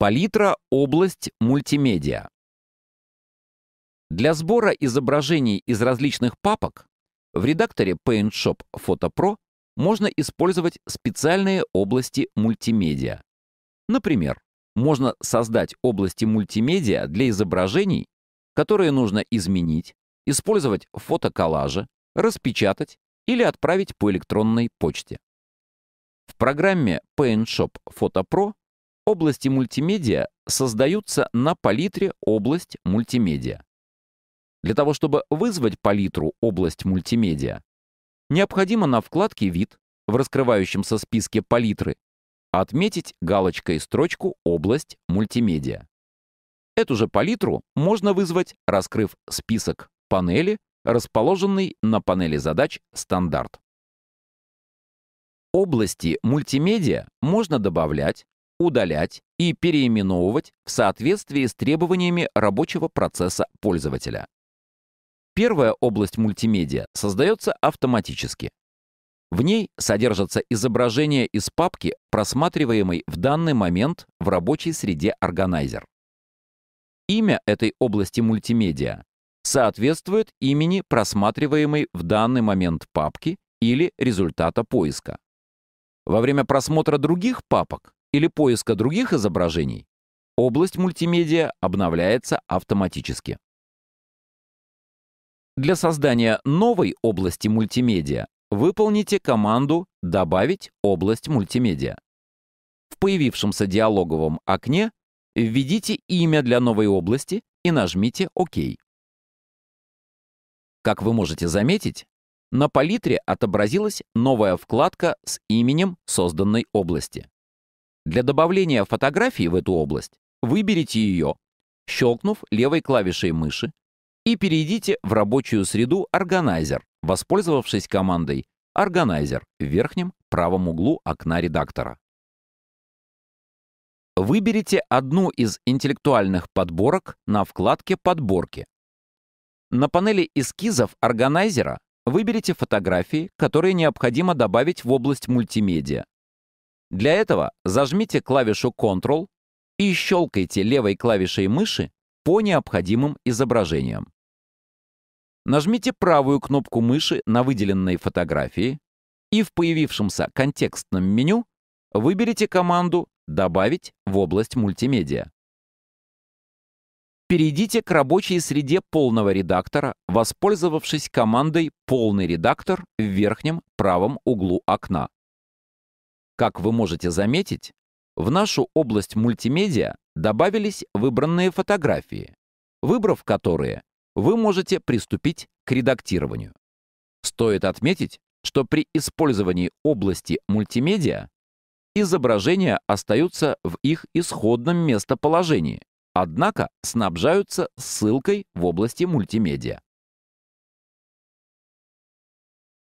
Палитра – область мультимедиа. Для сбора изображений из различных папок в редакторе PaintShop Photo Pro можно использовать специальные области мультимедиа. Например, можно создать области мультимедиа для изображений, которые нужно изменить, использовать фотоколлажи, распечатать или отправить по электронной почте. В программе PaintShop Photo Pro области мультимедиа создаются на палитре область мультимедиа. Для того, чтобы вызвать палитру область мультимедиа, необходимо на вкладке «Вид» в раскрывающемся списке палитры отметить галочкой строчку «Область мультимедиа». Эту же палитру можно вызвать, раскрыв список панели, расположенный на панели задач «Стандарт». Области мультимедиа можно добавлять, удалять и переименовывать в соответствии с требованиями рабочего процесса пользователя. Первая область мультимедиа создается автоматически. В ней содержатся изображения из папки, просматриваемой в данный момент в рабочей среде органайзер. Имя этой области мультимедиа соответствует имени просматриваемой в данный момент папки или результата поиска. Во время просмотра других папок или поиска других изображений, область мультимедиа обновляется автоматически. Для создания новой области мультимедиа выполните команду «Добавить область мультимедиа». В появившемся диалоговом окне введите имя для новой области и нажмите «Ок». Как вы можете заметить, на палитре отобразилась новая вкладка с именем созданной области. Для добавления фотографии в эту область выберите ее, щелкнув левой клавишей мыши, и перейдите в рабочую среду «Органайзер», воспользовавшись командой «Органайзер» в верхнем правом углу окна редактора. Выберите одну из интеллектуальных подборок на вкладке «Подборки». На панели эскизов органайзера выберите фотографии, которые необходимо добавить в область мультимедиа, для этого зажмите клавишу Ctrl и щелкайте левой клавишей мыши по необходимым изображениям. Нажмите правую кнопку мыши на выделенной фотографии и в появившемся контекстном меню выберите команду «Добавить в область мультимедиа». Перейдите к рабочей среде полного редактора, воспользовавшись командой «Полный редактор» в верхнем правом углу окна. Как вы можете заметить, в нашу область мультимедиа добавились выбранные фотографии, выбрав которые, вы можете приступить к редактированию. Стоит отметить, что при использовании области мультимедиа изображения остаются в их исходном местоположении, однако снабжаются ссылкой в области мультимедиа.